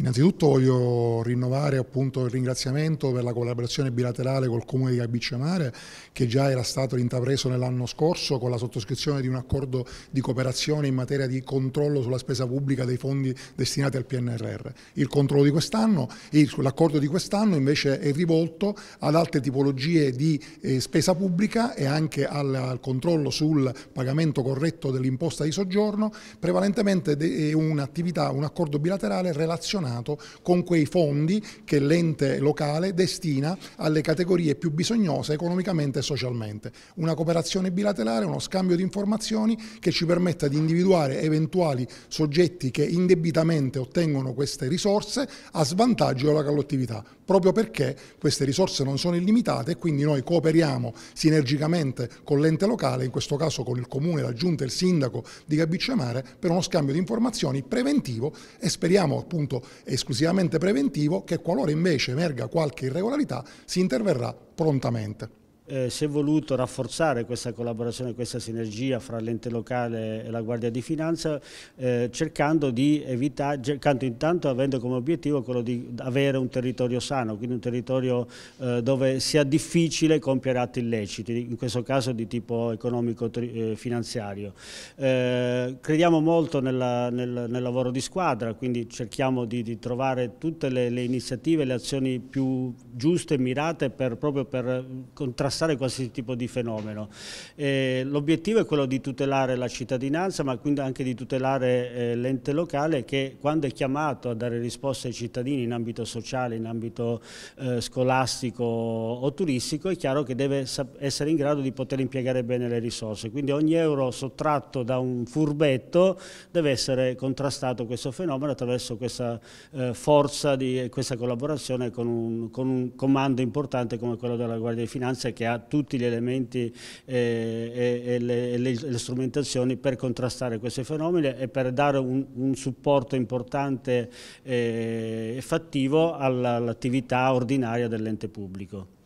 Innanzitutto voglio rinnovare appunto il ringraziamento per la collaborazione bilaterale col Comune di Gabicciamare che già era stato intrapreso nell'anno scorso con la sottoscrizione di un accordo di cooperazione in materia di controllo sulla spesa pubblica dei fondi destinati al PNRR. Il controllo di quest'anno, l'accordo di quest'anno invece è rivolto ad altre tipologie di eh, spesa pubblica e anche al, al controllo sul pagamento corretto dell'imposta di soggiorno, prevalentemente è un'attività, un accordo bilaterale relazionato Senato con quei fondi che l'ente locale destina alle categorie più bisognose economicamente e socialmente. Una cooperazione bilaterale, uno scambio di informazioni che ci permetta di individuare eventuali soggetti che indebitamente ottengono queste risorse a svantaggio della collettività, proprio perché queste risorse non sono illimitate e quindi noi cooperiamo sinergicamente con l'ente locale, in questo caso con il comune, la giunta e il sindaco di Gabicciamare per uno scambio di informazioni preventivo e speriamo appunto esclusivamente preventivo che qualora invece emerga qualche irregolarità si interverrà prontamente eh, si è voluto rafforzare questa collaborazione, questa sinergia fra l'ente locale e la Guardia di Finanza eh, cercando di evitare, cercando intanto avendo come obiettivo quello di avere un territorio sano, quindi un territorio eh, dove sia difficile compiere atti illeciti, in questo caso di tipo economico-finanziario. Eh, eh, crediamo molto nella, nel, nel, lavoro di squadra, quindi cerchiamo di, di trovare tutte le, le iniziative, le azioni più giuste e mirate per, proprio per contrastare contrastare qualsiasi tipo di fenomeno. Eh, L'obiettivo è quello di tutelare la cittadinanza ma quindi anche di tutelare eh, l'ente locale che quando è chiamato a dare risposte ai cittadini in ambito sociale, in ambito eh, scolastico o turistico è chiaro che deve essere in grado di poter impiegare bene le risorse. Quindi ogni euro sottratto da un furbetto deve essere contrastato questo fenomeno attraverso questa eh, forza di questa collaborazione con un, con un comando importante come quello della Guardia di Finanza che ha ha tutti gli elementi eh, e, le, le, le, strumentazioni per contrastare questi fenomeni e per dare un, un supporto importante eh, e fattivo all'attività ordinaria dell'ente pubblico.